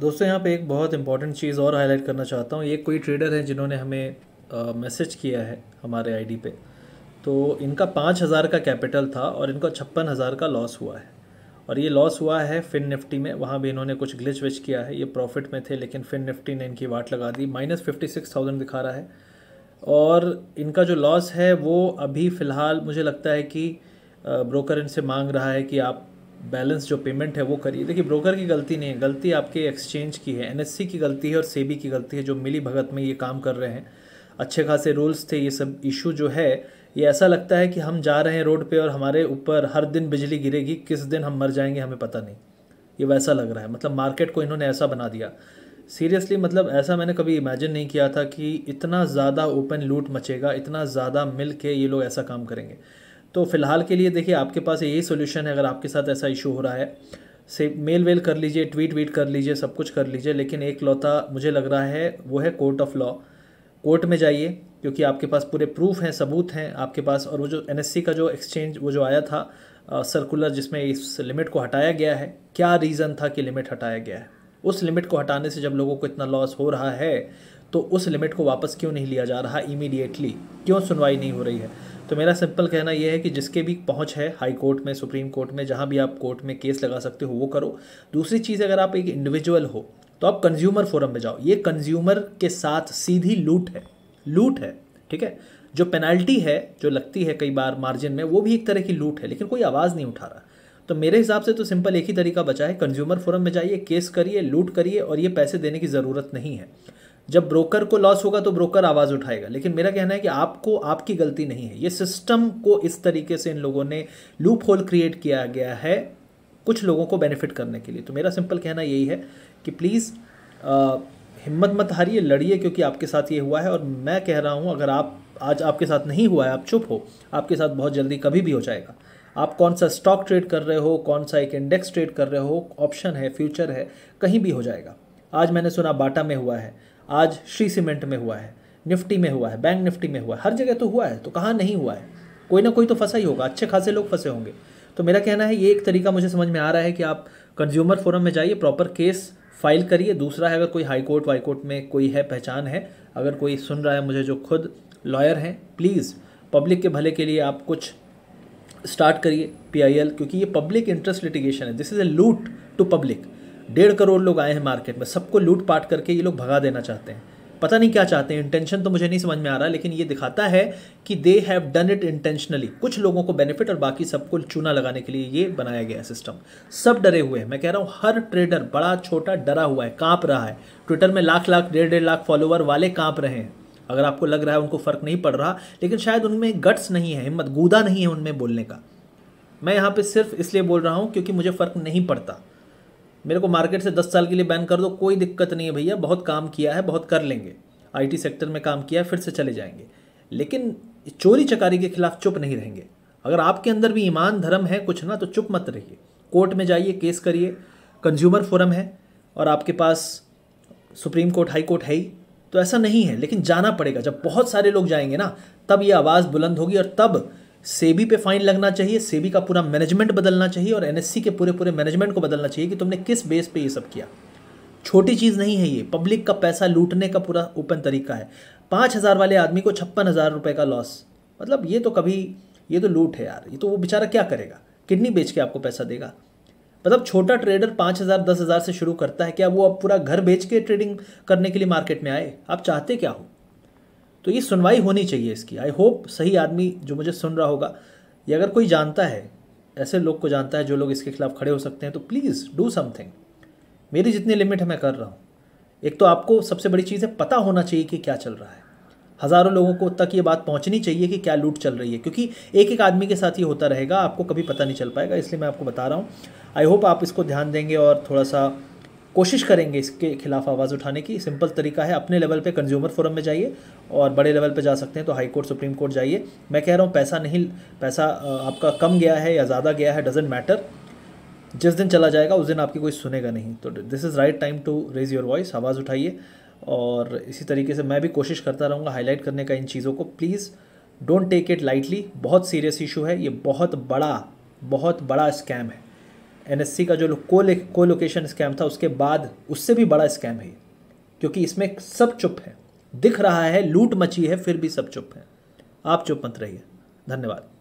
दोस्तों यहाँ पे एक बहुत इंपॉर्टेंट चीज़ और हाईलाइट करना चाहता हूँ ये कोई ट्रेडर है जिन्होंने हमें मैसेज किया है हमारे आईडी पे तो इनका पाँच हज़ार का कैपिटल था और इनको छप्पन हज़ार का लॉस हुआ है और ये लॉस हुआ है फिन निफ्टी में वहाँ भी इन्होंने कुछ ग्लिच विच किया है ये प्रॉफिट में थे लेकिन फिन निफ्टी ने इनकी वाट लगा दी माइनस फिफ्टी सिक्स थाउजेंड दिखा रहा है और इनका जो लॉस है वो अभी फ़िलहाल मुझे लगता है कि ब्रोकर इनसे मांग रहा है कि आप बैलेंस जो पेमेंट है वो करिए देखिए ब्रोकर की गलती नहीं है गलती आपके एक्सचेंज की है एनएससी की गलती है और सेबी की गलती है जो मिली भगत में ये काम कर रहे हैं अच्छे खासे रूल्स थे ये सब इशू जो है ये ऐसा लगता है कि हम जा रहे हैं रोड पे और हमारे ऊपर हर दिन बिजली गिरेगी किस दिन हम मर जाएंगे हमें पता नहीं ये वैसा लग रहा है मतलब मार्केट को इन्होंने ऐसा बना दिया सीरियसली मतलब ऐसा मैंने कभी इमेजिन नहीं किया था कि इतना ज़्यादा ओपन लूट मचेगा इतना ज़्यादा मिल के ये लोग ऐसा काम करेंगे तो फ़िलहाल के लिए देखिए आपके पास यही सोल्यूशन है अगर आपके साथ ऐसा इशू हो रहा है से मेल वेल कर लीजिए ट्वीट वीट कर लीजिए सब कुछ कर लीजिए लेकिन एक लौता मुझे लग रहा है वो है कोर्ट ऑफ लॉ कोर्ट में जाइए क्योंकि आपके पास पूरे प्रूफ हैं सबूत हैं आपके पास और वो जो एन का जो एक्सचेंज वो जो आया था सर्कुलर जिसमें इस लिमिट को हटाया गया है क्या रीज़न था कि लिमिट हटाया गया है उस लिमिट को हटाने से जब लोगों को इतना लॉस हो रहा है तो उस लिमिट को वापस क्यों नहीं लिया जा रहा इमीडिएटली क्यों सुनवाई नहीं हो रही है तो मेरा सिंपल कहना यह है कि जिसके भी पहुंच है हाई कोर्ट में सुप्रीम कोर्ट में जहां भी आप कोर्ट में केस लगा सकते हो वो करो दूसरी चीज़ अगर आप एक इंडिविजुअल हो तो आप कंज्यूमर फोरम में जाओ ये कंज्यूमर के साथ सीधी लूट है लूट है ठीक है जो पेनल्टी है जो लगती है कई बार मार्जिन में वो भी एक तरह की लूट है लेकिन कोई आवाज़ नहीं उठा रहा तो मेरे हिसाब से तो सिंपल एक ही तरीका बचा है कंज्यूमर फोरम में जाइए केस करिए लूट करिए और ये पैसे देने की ज़रूरत नहीं है जब ब्रोकर को लॉस होगा तो ब्रोकर आवाज़ उठाएगा लेकिन मेरा कहना है कि आपको आपकी गलती नहीं है ये सिस्टम को इस तरीके से इन लोगों ने लूप होल क्रिएट किया गया है कुछ लोगों को बेनिफिट करने के लिए तो मेरा सिंपल कहना यही है कि प्लीज़ हिम्मत मत हारिए लड़िए क्योंकि आपके साथ ये हुआ है और मैं कह रहा हूँ अगर आप आज आपके साथ नहीं हुआ है आप चुप हो आपके साथ बहुत जल्दी कभी भी हो जाएगा आप कौन सा स्टॉक ट्रेड कर रहे हो कौन सा एक इंडेक्स ट्रेड कर रहे हो ऑप्शन है फ्यूचर है कहीं भी हो जाएगा आज मैंने सुना बाटा में हुआ है आज श्री सीमेंट में हुआ है निफ्टी में हुआ है बैंक निफ्टी में हुआ है हर जगह तो हुआ है तो कहाँ नहीं हुआ है कोई ना कोई तो फंसा ही होगा अच्छे खासे लोग फंसे होंगे तो मेरा कहना है ये एक तरीका मुझे समझ में आ रहा है कि आप कंज्यूमर फोरम में जाइए प्रॉपर केस फाइल करिए दूसरा है अगर कोई हाई कोर्ट वाई कोर्ट में कोई है पहचान है अगर कोई सुन रहा है मुझे जो खुद लॉयर हैं प्लीज़ पब्लिक के भले के लिए आप कुछ स्टार्ट करिए पीआईएल क्योंकि ये पब्लिक इंटरेस्ट लिटिगेशन है this is a loot to public डेढ़ करोड़ लोग आए हैं मार्केट में सबको लूट पाट करके ये लोग भगा देना चाहते हैं पता नहीं क्या चाहते हैं इंटेंशन तो मुझे नहीं समझ में आ रहा लेकिन ये दिखाता है कि they have done it intentionally कुछ लोगों को बेनिफिट और बाकी सबको चूना लगाने के लिए ये बनाया गया सिस्टम सब डरे हुए हैं मैं कह रहा हूँ हर ट्रेडर बड़ा छोटा डरा हुआ है कांप रहा है ट्विटर में लाख लाख डेढ़ डेढ़ लाख फॉलोअर वाले कांप रहे हैं अगर आपको लग रहा है उनको फ़र्क नहीं पड़ रहा लेकिन शायद उनमें गट्स नहीं है हिम्मत गूदा नहीं है उनमें बोलने का मैं यहाँ पर सिर्फ इसलिए बोल रहा हूँ क्योंकि मुझे फ़र्क नहीं पड़ता मेरे को मार्केट से दस साल के लिए बैन कर दो कोई दिक्कत नहीं है भैया बहुत काम किया है बहुत कर लेंगे आईटी सेक्टर में काम किया है फिर से चले जाएंगे लेकिन चोरी चकारी के खिलाफ चुप नहीं रहेंगे अगर आपके अंदर भी ईमान धर्म है कुछ ना तो चुप मत रहिए कोर्ट में जाइए केस करिए कंज्यूमर फोरम है और आपके पास सुप्रीम कोर्ट हाई कोर्ट है ही तो ऐसा नहीं है लेकिन जाना पड़ेगा जब बहुत सारे लोग जाएंगे ना तब ये आवाज़ बुलंद होगी और तब सेबी पे फाइन लगना चाहिए सेबी का पूरा मैनेजमेंट बदलना चाहिए और एनएससी के पूरे पूरे मैनेजमेंट को बदलना चाहिए कि तुमने किस बेस पे ये सब किया छोटी चीज़ नहीं है ये पब्लिक का पैसा लूटने का पूरा ओपन तरीका है पाँच हज़ार वाले आदमी को छप्पन हज़ार रुपये का लॉस मतलब ये तो कभी ये तो लूट है यार ये तो वो बेचारा क्या करेगा किडनी बेच के आपको पैसा देगा मतलब छोटा ट्रेडर पाँच हज़ार दस हज़ार से शुरू करता है क्या वो अब पूरा घर बेच के ट्रेडिंग करने के लिए मार्केट में आए आप चाहते क्या हो तो ये सुनवाई होनी चाहिए इसकी आई होप सही आदमी जो मुझे सुन रहा होगा या अगर कोई जानता है ऐसे लोग को जानता है जो लोग इसके खिलाफ खड़े हो सकते हैं तो प्लीज़ डू समथिंग मेरी जितनी लिमिट है मैं कर रहा हूँ एक तो आपको सबसे बड़ी चीज़ है पता होना चाहिए कि क्या चल रहा है हज़ारों लोगों को तक ये बात पहुँचनी चाहिए कि क्या लूट चल रही है क्योंकि एक एक आदमी के साथ ये होता रहेगा आपको कभी पता नहीं चल पाएगा इसलिए मैं आपको बता रहा हूँ आई होप आप इसको ध्यान देंगे और थोड़ा सा कोशिश करेंगे इसके खिलाफ आवाज़ उठाने की सिंपल तरीका है अपने लेवल पे कंज्यूमर फोरम में जाइए और बड़े लेवल पे जा सकते हैं तो हाई कोर्ट सुप्रीम कोर्ट जाइए मैं कह रहा हूँ पैसा नहीं पैसा आपका कम गया है या ज़्यादा गया है डजेंट मैटर जिस दिन चला जाएगा उस दिन आपकी कोई सुनेगा नहीं तो this is right time to raise your voice आवाज़ उठाइए और इसी तरीके से मैं भी कोशिश करता रहूँगा हाईलाइट करने का इन चीज़ों को please don't take it lightly बहुत सीरियस इशू है ये बहुत बड़ा बहुत बड़ा स्कैम है सी का जो को को लोकेशन स्कैम था उसके बाद उससे भी बड़ा स्कैम है क्योंकि इसमें सब चुप है दिख रहा है लूट मची है फिर भी सब चुप है आप चुप मत रहिए धन्यवाद